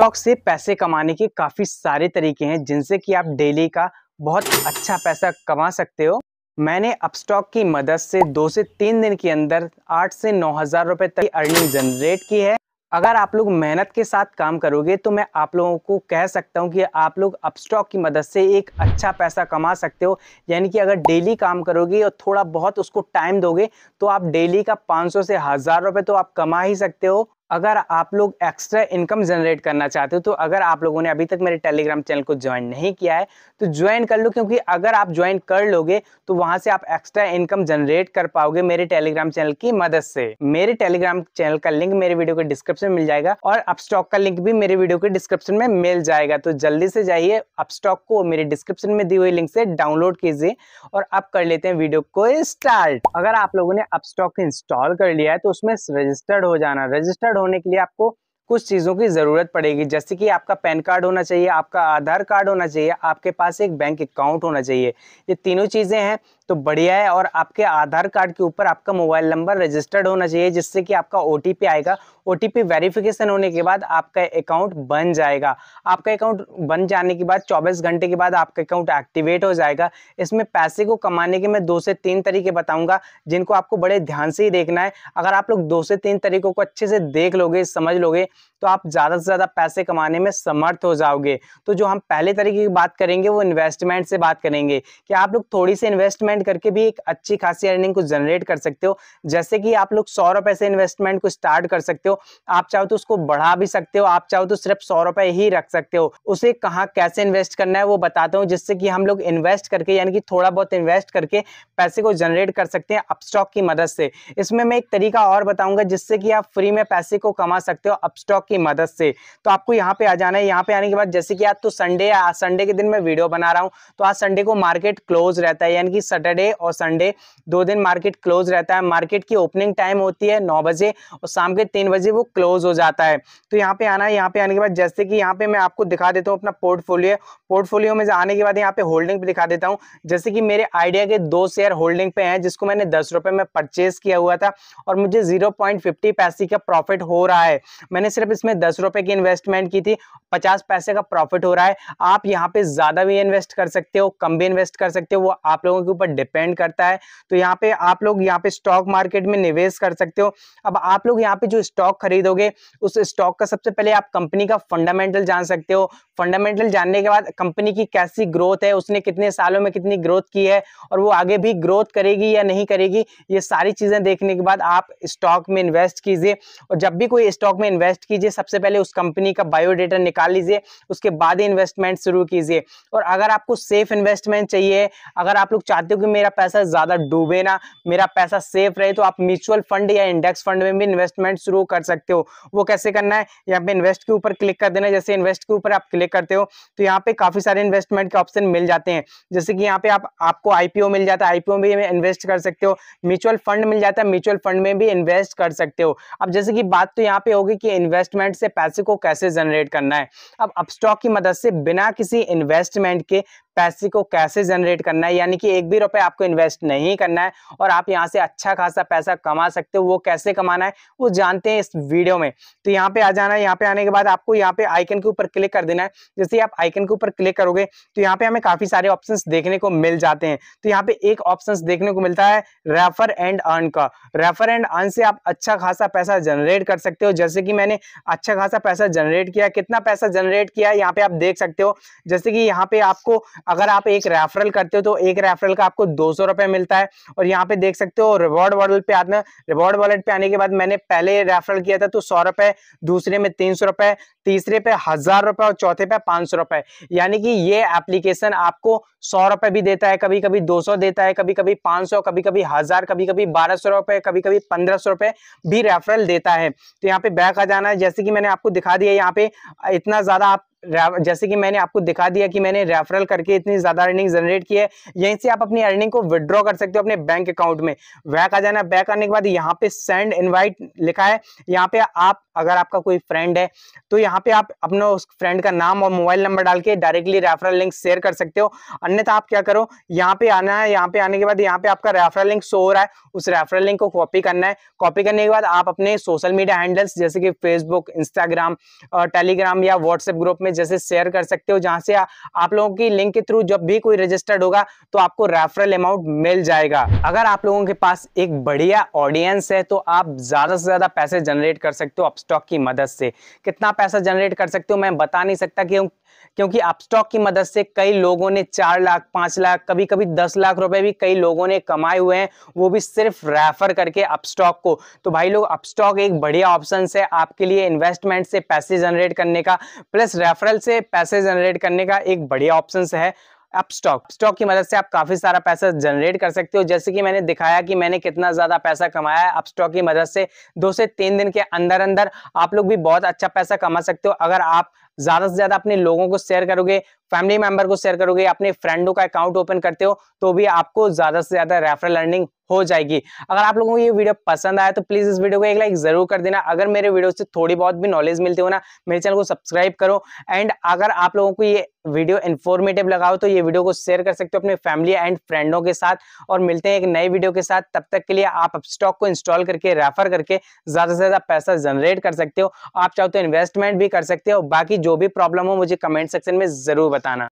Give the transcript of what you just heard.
stock से पैसे कमाने के काफ़ी सारे तरीके हैं जिनसे कि आप डेली का बहुत अच्छा पैसा कमा सकते हो मैंने अपस्टॉक की मदद से दो से तीन दिन के अंदर आठ से नौ हज़ार रुपए तक अर्निंग जनरेट की है अगर आप लोग मेहनत के साथ काम करोगे तो मैं आप लोगों को कह सकता हूँ कि आप लोग अपस्टॉक की मदद से एक अच्छा पैसा कमा सकते हो यानी कि अगर डेली काम करोगे और थोड़ा बहुत उसको टाइम दोगे तो आप डेली का 500 से हज़ार रुपये तो आप कमा ही सकते हो अगर आप लोग एक्स्ट्रा इनकम जनरेट करना चाहते हो तो अगर आप लोगों ने अभी तक मेरे टेलीग्राम चैनल को ज्वाइन नहीं किया है तो ज्वाइन कर लो क्योंकि अगर आप ज्वाइन कर लोगे तो वहां से आप एक्स्ट्रा इनकम जनरेट कर पाओगे मेरे टेलीग्राम चैनल की मदद से मेरे टेलीग्राम चैनल का लिंक मेरे वीडियो के डिस्क्रिप्शन में मिल जाएगा और अपस्टॉक का लिंक भी मेरे वीडियो के डिस्क्रिप्शन में मिल जाएगा तो जल्दी से जाइए अपस्टॉक को मेरे डिस्क्रिप्शन में दी हुई लिंक से डाउनलोड कीजिए और अब कर लेते हैं वीडियो को स्टार्ट अगर आप लोगों ने अपस्टॉक इंस्टॉल कर लिया है तो उसमें रजिस्टर्ड हो जाना रजिस्टर्ड होने के लिए आपको कुछ चीज़ों की ज़रूरत पड़ेगी जैसे कि आपका पैन कार्ड होना चाहिए आपका आधार कार्ड होना चाहिए आपके पास एक बैंक अकाउंट होना चाहिए ये तीनों चीज़ें हैं तो बढ़िया है और आपके आधार कार्ड के ऊपर आपका मोबाइल नंबर रजिस्टर्ड होना चाहिए जिससे कि आपका ओ आएगा ओ वेरिफिकेशन होने के बाद आपका अकाउंट बन जाएगा आपका अकाउंट बन जाने के बाद चौबीस घंटे के बाद आपका अकाउंट एक्टिवेट हो जाएगा इसमें पैसे को कमाने के मैं दो से तीन तरीके बताऊँगा जिनको आपको बड़े ध्यान से ही देखना है अगर आप लोग दो से तीन तरीकों को अच्छे से देख लोगे समझ लोगे तो आप ज़्यादा से ज़्यादा पैसे कमाने में समर्थ हो जाओगे तो जो हम पहले तरीके की बात करेंगे वो इन्वेस्टमेंट से बात करेंगे कि आप लोग थोड़ी सी इन्वेस्टमेंट करके भी एक अच्छी खासी अर्निंग को जनरेट कर सकते हो जैसे कि आप लोग सौ रुपए से इन्वेस्टमेंट को स्टार्ट कर सकते हो आप चाहो तो उसको बढ़ा भी सकते हो आप चाहो तो सिर्फ सौ रुपए ही रख सकते हो उसे कहाँ कैसे इन्वेस्ट करना है वो बताता हूँ जिससे कि हम लोग इन्वेस्ट करके यानी कि थोड़ा बहुत इन्वेस्ट करके पैसे को जनरेट कर सकते हैं अपस्टॉक की मदद से इसमें मैं एक तरीका और बताऊंगा जिससे कि आप फ्री में पैसे को कमा सकते हो अपस्टॉक स्टॉक की मदद से तो आपको यहाँ पे आ जाना है यहाँ पे आने के बाद जैसे कि आज तो संडे आज संडे के दिन मैं वीडियो बना रहा हूँ तो आज संडे को मार्केट क्लोज रहता है यानी कि सैटरडे और संडे दो दिन मार्केट क्लोज रहता है मार्केट की ओपनिंग टाइम होती है नौ बजे और शाम के तीन बजे वो क्लोज हो जाता है तो यहाँ पे आना है यहाँ पे आने के बाद जैसे कि यहाँ पे मैं आपको दिखा देता हूँ अपना पोर्टफोलियो पोर्टफोलियो में आने के बाद यहाँ पे होल्डिंग दिखा देता हूँ जैसे कि मेरे आइडिया के दो शेयर होल्डिंग पे हैं जिसको मैंने दस रुपए में परचेज किया हुआ था और मुझे जीरो पॉइंट फिफ्टी पैसे का प्रॉफिट हो रहा है मैंने सिर्फ इसमें दस रुपए की इन्वेस्टमेंट की थी पचास पैसे का प्रॉफिट हो रहा है आप यहाँ पे ज्यादा भी इन्वेस्ट कर सकते हो कम भी इन्वेस्ट कर सकते हो वो आप लोगों के ऊपर डिपेंड करता है तो यहाँ पे आप लोग यहाँ पे स्टॉक मार्केट में निवेश कर सकते हो अब आप लोग यहाँ पे जो स्टॉक खरीदोगे उस स्टॉक का सबसे पहले आप कंपनी का फंडामेंटल जान सकते हो फंडामेंटल जानने के बाद कंपनी की कैसी ग्रोथ है उसने कितने सालों में कितनी ग्रोथ की है और वो आगे भी ग्रोथ करेगी या नहीं करेगी ये सारी चीजें देखने के बाद आप स्टॉक में इन्वेस्ट कीजिए और जब भी कोई स्टॉक में इन्वेस्ट कीजिए सबसे पहले उस कंपनी का बायोडेटा निकाल लीजिए उसके बाद ही इन्वेस्टमेंट शुरू कीजिए और अगर आपको सेफ इन्वेस्टमेंट चाहिए अगर आप लोग चाहते हो कि मेरा पैसा ज़्यादा डूबे ना मेरा पैसा सेफ रहे तो आप म्यूचुअल फंड या इंडेक्स फंड में भी इन्वेस्टमेंट शुरू कर सकते हो वो कैसे करना है यहाँ पे इन्वेस्ट के ऊपर क्लिक कर देना जैसे इन्वेस्ट के ऊपर आप क्लिक करते हो तो यहाँ पे काफ़ी सारे इन्वेस्टमेंट के ऑप्शन मिल जाते हैं जैसे कि यहाँ पे आप आपको आईपीओ मिल जाता है आईपीओ में इन्वेस्ट कर सकते हो म्यूचुअल फंड मिल जाता है म्यूचुअल फंड में भी इन्वेस्ट कर सकते हो अब जैसे कि बात तो यहाँ पे होगी कि इन्वेस्टमेंट से पैसे को कैसे जनरेट करना है अब अपस्टॉक की मदद से बिना किसी इन्वेस्टमेंट के पैसे को कैसे जनरेट करना है यानी कि एक भी रुपए आपको इन्वेस्ट नहीं करना है और आप यहाँ से अच्छा खासा पैसा कमा सकते हो वो कैसे कमाना है वो जानते हैं इस वीडियो में तो यहाँ पे आ जाना है यहाँ पे आने के बाद आपको यहाँ पे आइकन के ऊपर क्लिक कर देना है जैसे आप आइकन के ऊपर क्लिक करोगे तो यहाँ पे हमें काफी सारे ऑप्शन देखने को मिल जाते हैं तो यहाँ पे एक ऑप्शन देखने को मिलता है रेफर एंड अर्न का रेफर एंड अर्न से आप अच्छा खासा पैसा जनरेट कर सकते हो जैसे कि मैंने अच्छा खासा पैसा जनरेट किया कितना पैसा जनरेट किया यहाँ पे आप देख सकते हो जैसे कि यहाँ पे आपको अगर आप एक रेफरल करते हो तो एक रेफरल का आपको दो सौ रुपए मिलता है और यहाँ पे देख सकते हो रिवॉर्ड वॉलेट पे आना रिवॉर्ड वॉलेट पे आने के बाद मैंने पहले रेफरल किया था तो सौ रुपए दूसरे में तीन सौ रुपए तीसरे पे हजार रुपए और चौथे पे पांच सौ रुपए यानी कि ये एप्लीकेशन आपको सौ रुपए भी देता है कभी कभी दो सौ देता है कभी कभी पांच सौ कभी कभी हजार कभी कभी बारह सौ रुपए कभी कभी पंद्रह सौ रुपए भी रेफरल देता है तो यहाँ पे बैक आ जाना है जैसे कि मैंने आपको दिखा दिया यहाँ पे इतना ज्यादा आप जैसे कि मैंने आपको दिखा दिया कि मैंने रेफरल करके इतनी ज़्यादा अर्निंग जनरेट की है यहीं से आप अपनी अर्निंग को विद्रॉ कर सकते हो अपने बैंक अकाउंट में बैक आ जाना बैक आने के बाद यहाँ पे सेंड इनवाइट लिखा है यहाँ पे आप अगर आपका कोई फ्रेंड है तो यहाँ पे आप अपना उस फ्रेंड का नाम और मोबाइल नंबर डाल के डायरेक्टली रेफरल लिंक शेयर कर सकते हो अन्यथा आप क्या करो यहाँ पे आना है यहाँ पे आने के बाद यहाँ पे आपका रेफरल लिंक शो हो रहा है उस रेफरल लिंक को कॉपी करना है कॉपी करने के बाद आप अपने सोशल मीडिया हैंडल्स जैसे कि फेसबुक इंस्टाग्राम टेलीग्राम या व्हाट्सएप ग्रुप में में जैसे शेयर कर सकते हो जहां से आप लोगों की लिंक के थ्रू जब भी कोई रजिस्टर्ड होगा तो आपको रेफरल अमाउंट मिल जाएगा अगर आप लोगों के पास एक बढ़िया ऑडियंस है तो आप ज्यादा से ज्यादा पैसे जनरेट कर सकते हो अपस्टॉक की मदद से कितना पैसा जनरेट कर सकते हो मैं बता नहीं सकता क्यों क्योंकि अपस्टॉक की मदद से कई लोगों ने चार लाख पांच लाख कभी कभी दस लाख रुपए भी कई लोगों ने कमाए हुए हैं वो भी सिर्फ रेफर करके अपस्टॉक को तो भाई लोग अपस्टॉक एक बढ़िया ऑप्शन है आपके लिए इन्वेस्टमेंट से पैसे जनरेट करने का प्लस रेफर रेफरल से पैसे जनरेट करने का एक बढ़िया ऑप्शन है आप स्टॉक स्टॉक की मदद से आप काफ़ी सारा पैसा जनरेट कर सकते हो जैसे कि मैंने दिखाया कि मैंने कितना ज़्यादा पैसा कमाया है अपस्टॉक की मदद से दो से तीन दिन के अंदर अंदर आप लोग भी बहुत अच्छा पैसा कमा सकते हो अगर आप ज्यादा से ज्यादा अपने लोगों को शेयर करोगे फैमिली मेंबर को शेयर करोगे अपने फ्रेंडों का अकाउंट ओपन करते हो तो भी आपको ज्यादा से ज्यादा रेफरल लर्निंग हो जाएगी अगर आप लोगों को ये वीडियो पसंद आया तो प्लीज इस वीडियो को एक लाइक जरूर कर देना अगर मेरे वीडियो से थोड़ी बहुत भी नॉलेज मिलती हो ना मेरे चैनल को सब्सक्राइब करो एंड अगर आप लोगों को ये वीडियो इन्फॉर्मेटिव लगाओ तो ये वीडियो को शेयर कर सकते हो अपने फैमिली एंड फ्रेंडों के साथ और मिलते हैं एक नए वीडियो के साथ तब तक के लिए आप स्टॉक को इंस्टॉल करके रेफर करके ज्यादा से ज्यादा पैसा जनरेट कर सकते हो आप चाहो तो इन्वेस्टमेंट भी कर सकते हो बाकी जो जो भी प्रॉब्लम हो मुझे कमेंट सेक्शन में जरूर बताना